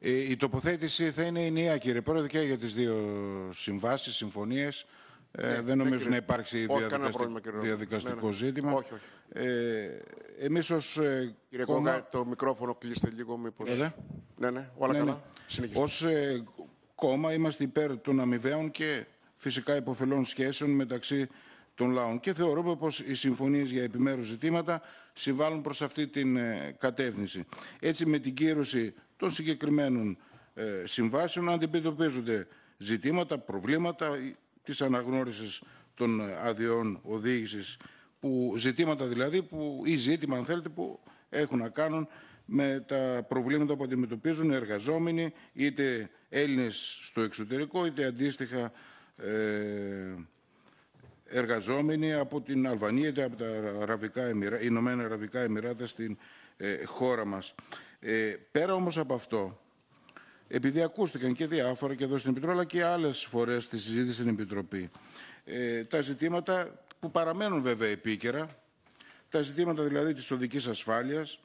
Ε, η τοποθέτηση θα είναι ενιαία, κύριε Πρόεδρε, και για τις δύο συμβάσεις, συμφωνίες. Ε, ναι, δεν ναι, νομίζω να υπάρξει διαδικαστικό, διαδικαστικό ναι, ζήτημα. Όχι, όχι. Ε, εμείς ε, Κύριε κόμμα... το μικρόφωνο κλείστε λίγο μήπως. Ναι, ναι, όλα καλά. Συνεχίστε. Ως ε, κόμμα είμαστε υπέρ των αμοιβαίων και φυσικά υποφελών σχέσεων μεταξύ των λαών. Και θεωρούμε πως οι συμφωνίες για επιμέρους ζητήματα συμβάλλουν προς αυτή την κατεύθυνση. Έτσι με την κύρωση των συγκεκριμένων ε, συμβάσεων να αντιμετωπίζονται ζητήματα, προβλήματα ε, της αναγνώρισης των ε, αδειών οδήγησης, που, ζητήματα δηλαδή που, ή ζήτημα αν θέλετε που έχουν να κάνουν με τα προβλήματα που αντιμετωπίζουν οι εργαζόμενοι, είτε Έλληνες στο εξωτερικό, είτε αντίστοιχα εργαζόμενοι από την Αλβανία και από τα Αραβικά Εμμυρα... Ηνωμένα Αραβικά Εμμυράτα στην ε, χώρα μας. Ε, πέρα όμως από αυτό, επειδή ακούστηκαν και διάφορα και εδώ στην Επιτροπή, αλλά και άλλες φορές στη συζήτηση στην Επιτροπή, ε, τα ζητήματα που παραμένουν βέβαια επίκαιρα, τα ζητήματα δηλαδή της οδικής ασφάλειας,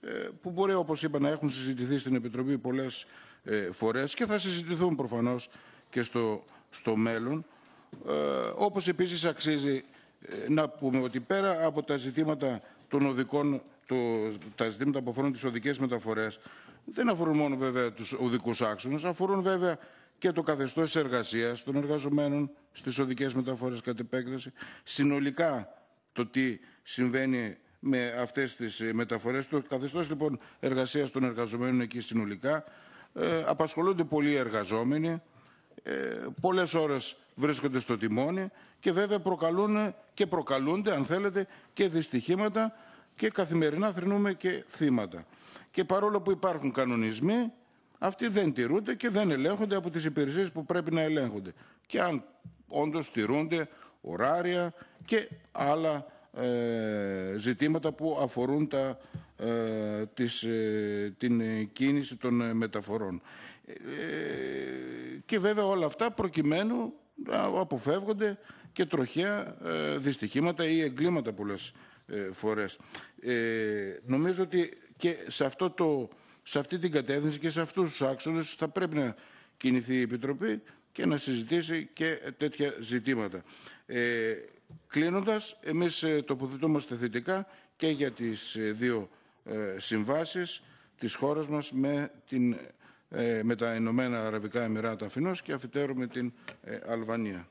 ε, που μπορεί, όπως είπα, να έχουν συζητηθεί στην Επιτροπή πολλές ε, φορές και θα συζητηθούν προφανώς και στο, στο μέλλον. Ε, όπως επίσης αξίζει ε, να πούμε ότι πέρα από τα ζητήματα των οδικών, το, τα ζητήματα που αφορούν τις οδικές μεταφορές, δεν αφορούν μόνο βέβαια τους οδικούς άξονες, αφορούν βέβαια και το καθεστώς εργασίας των εργαζομένων στις οδικές μεταφορές κατ' επέκταση. Συνολικά το τι συμβαίνει με αυτές τις ε, μεταφορές, το καθεστώς λοιπόν εργασίας των εργαζομένων εκεί συνολικά, απασχολούνται πολλοί εργαζόμενοι, ε, πολλές ώρες βρίσκονται στο τιμόνι και βέβαια προκαλούν και προκαλούνται, αν θέλετε, και δυστυχήματα και καθημερινά θρυνούμε και θύματα. Και παρόλο που υπάρχουν κανονισμοί, αυτοί δεν τηρούνται και δεν ελέγχονται από τις υπηρεσίες που πρέπει να ελέγχονται. Και αν όντως τηρούνται ωράρια και άλλα ε, ζητήματα που αφορούν τα ε, της, ε, την ε, κίνηση των μεταφορών. Και βέβαια όλα αυτά προκειμένου αποφεύγονται και τροχαία δυστυχήματα ή εγκλήματα πολλές φορές. Νομίζω ότι και σε, αυτό το, σε αυτή την κατεύθυνση και σε αυτούς τους άξονες θα πρέπει να κινηθεί η Επιτροπή και να συζητήσει και τέτοια ζητήματα. Ε, κλείνοντας, εμείς τοποθετούμαστε θετικά και για τις δύο ε, συμβάσεις της χώρας μας με, την, ε, με τα Ηνωμένα Αραβικά Εμμυράτα αφινός και αφιτέρου με την ε, Αλβανία.